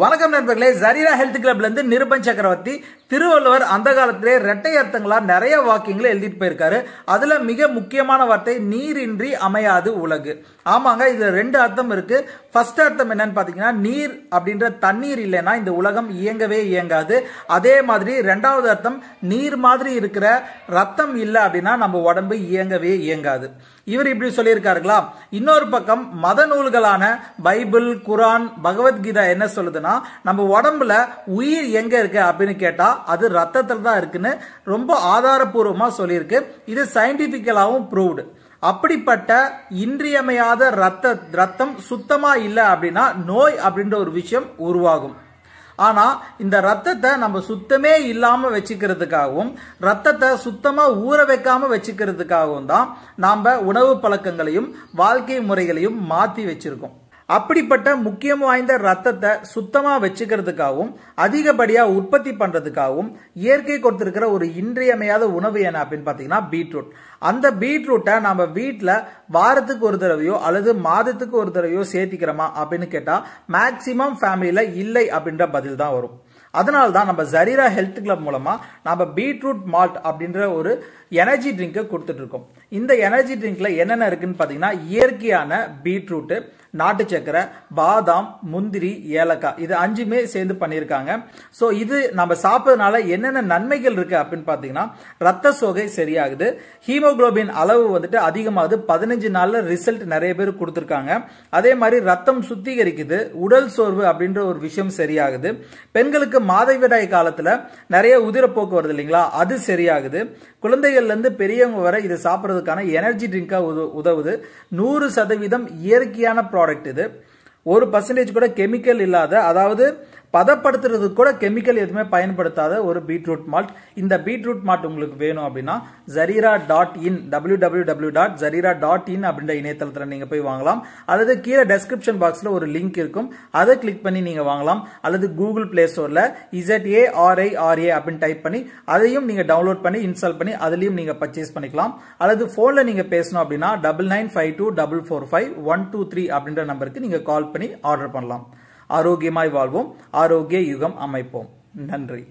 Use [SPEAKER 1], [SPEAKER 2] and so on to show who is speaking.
[SPEAKER 1] வணக்கம் நண்பர்களே ஜரீரா ஹெல்த் கிளப்லேருந்து நிருபன் சக்கரவர்த்தி திருவள்ளுவர் அந்த காலத்திலே ரெட்டை அர்த்தங்களா நிறைய வாக்கியங்களை எழுதிட்டு போயிருக்காரு அதில் மிக முக்கியமான வார்த்தை நீரின்றி அமையாது உலகு ஆமாங்க இதில் ரெண்டு அர்த்தம் இருக்கு ஃபர்ஸ்ட் அர்த்தம் என்னன்னு பார்த்தீங்கன்னா நீர் அப்படின்ற தண்ணீர் இல்லைன்னா இந்த உலகம் இயங்கவே இயங்காது அதே மாதிரி ரெண்டாவது அர்த்தம் நீர் மாதிரி இருக்கிற ரத்தம் இல்லை அப்படின்னா நம்ம உடம்பு இயங்கவே இயங்காது இவர் இப்படி சொல்லியிருக்காருங்களா இன்னொரு பக்கம் மத நூல்களான பைபிள் குரான் பகவத்கீதா என்ன சொல்லுது சொல்லுதுன்னா நம்ம உடம்புல உயிர் எங்க இருக்கு அப்படின்னு கேட்டா அது ரத்தத்தில் தான் இருக்குன்னு ரொம்ப ஆதாரபூர்வமா சொல்லியிருக்கு இது சயின்டிபிக்கலாவும் ப்ரூவ்டு அப்படிப்பட்ட இன்றியமையாத ரத்த ரத்தம் சுத்தமா இல்லை அப்படின்னா நோய் அப்படின்ற ஒரு விஷயம் உருவாகும் ஆனால் இந்த ரத்தத்தை நம்ம சுத்தமே இல்லாமல் வச்சுக்கிறதுக்காகவும் ரத்தத்தை சுத்தமாக ஊற வைக்காம வச்சுக்கிறதுக்காகவும் தான் நாம உணவு பழக்கங்களையும் வாழ்க்கை முறைகளையும் மாற்றி வச்சிருக்கோம் அப்படிப்பட்ட முக்கியம் வாய்ந்த ரத்தத்தை சுத்தமாக வச்சுக்கிறதுக்காகவும் அதிகப்படியாக உற்பத்தி பண்ணுறதுக்காகவும் இயற்கை கொடுத்துருக்கிற ஒரு இன்றியமையாத உணவு என்ன அப்படின்னு பார்த்தீங்கன்னா பீட்ரூட் அந்த பீட்ரூட்டை நம்ம வீட்டில் வாரத்துக்கு ஒரு தடவையோ அல்லது மாதத்துக்கு ஒரு தடவையோ சேர்த்திக்கிறோமா அப்படின்னு கேட்டால் மேக்சிமம் ஃபேமிலியில் இல்லை அப்படின்ற பதில் தான் வரும் அதனால தான் நம்ம ஜரீரா ஹெல்த் கிளப் மூலமாக நம்ம பீட்ரூட் மால்ட் அப்படின்ற ஒரு எனர்ஜி ட்ரிங்கை கொடுத்துட்ருக்கோம் இந்த எனர்ஜி ட்ரிங்கில் என்னென்ன இருக்குன்னு பார்த்தீங்கன்னா இயற்கையான பீட்ரூட்டு நாட்டு சக்கரை பாதாம் முந்திரி ஏலக்காய் இது அஞ்சுமே சேர்ந்து பண்ணியிருக்காங்க ஸோ இது நம்ம சாப்பிட்றதுனால என்னென்ன நன்மைகள் இருக்குது அப்படின்னு பார்த்தீங்கன்னா ரத்த சோகை சரியாகுது ஹீமோக்ளோபின் அளவு வந்துட்டு அதிகமாகுது பதினஞ்சு நாளில் ரிசல்ட் நிறைய பேர் கொடுத்துருக்காங்க அதே மாதிரி ரத்தம் சுத்திகரிக்குது உடல் சோர்வு அப்படின்ற ஒரு விஷயம் சரியாகுது பெண்களுக்கு மாதவிடாய் காலத்தில் நிறைய உதிரப்போக்கு வருது இல்லைங்களா அது சரியாகுது குழந்தைகள்லேருந்து பெரியவங்க வர இது சாப்பிட்றதுக்கான எனர்ஜி ட்ரிங்காக உதவுது நூறு சதவீதம் இயற்கையான ப்ராடக்ட் இது ஒரு பர்சன்டேஜ் கூட கெமிக்கல் இல்லாத அதாவது பதப்படுத்துறது கூட கெமிக்கல் எதுவுமே பயன்படுத்தாத ஒரு பீட்ரூட் மால்ட் இந்த பீட்ரூட் மால்ட் உங்களுக்கு வேணும் அப்படின்னா Zareera dot in W W W dot Zareera dot in அப்படின்ற இணையதளத்தில் நீங்கள் போய் வாங்கலாம் அல்லது கீழே டெஸ்கிரிப்ஷன் பாக்ஸில் ஒரு லிங்க் இருக்கும் அதை கிளிக் பண்ணி நீங்கள் வாங்கலாம் அல்லது கூகுள் பிளே ஸ்டோரில் இசட் ஏ அப்படின்னு டைப் பண்ணி அதையும் நீங்கள் டவுன்லோட் பண்ணி இன்ஸ்டால் பண்ணி அதுலேயும் நீங்கள் பர்ச்சேஸ் பண்ணிக்கலாம் அல்லது ஃபோனில் நீங்கள் பேசணும் அப்படின்னா double nine five two double four five one two three அப்படின்ற நம்பருக்கு நீங்கள் கால் பண்ணி ஆர்டர் பண்ணலாம் ஆரோக்கியமாய் வாழ்வோம் ஆரோக்கிய யுகம் அமைப்போம் நன்றி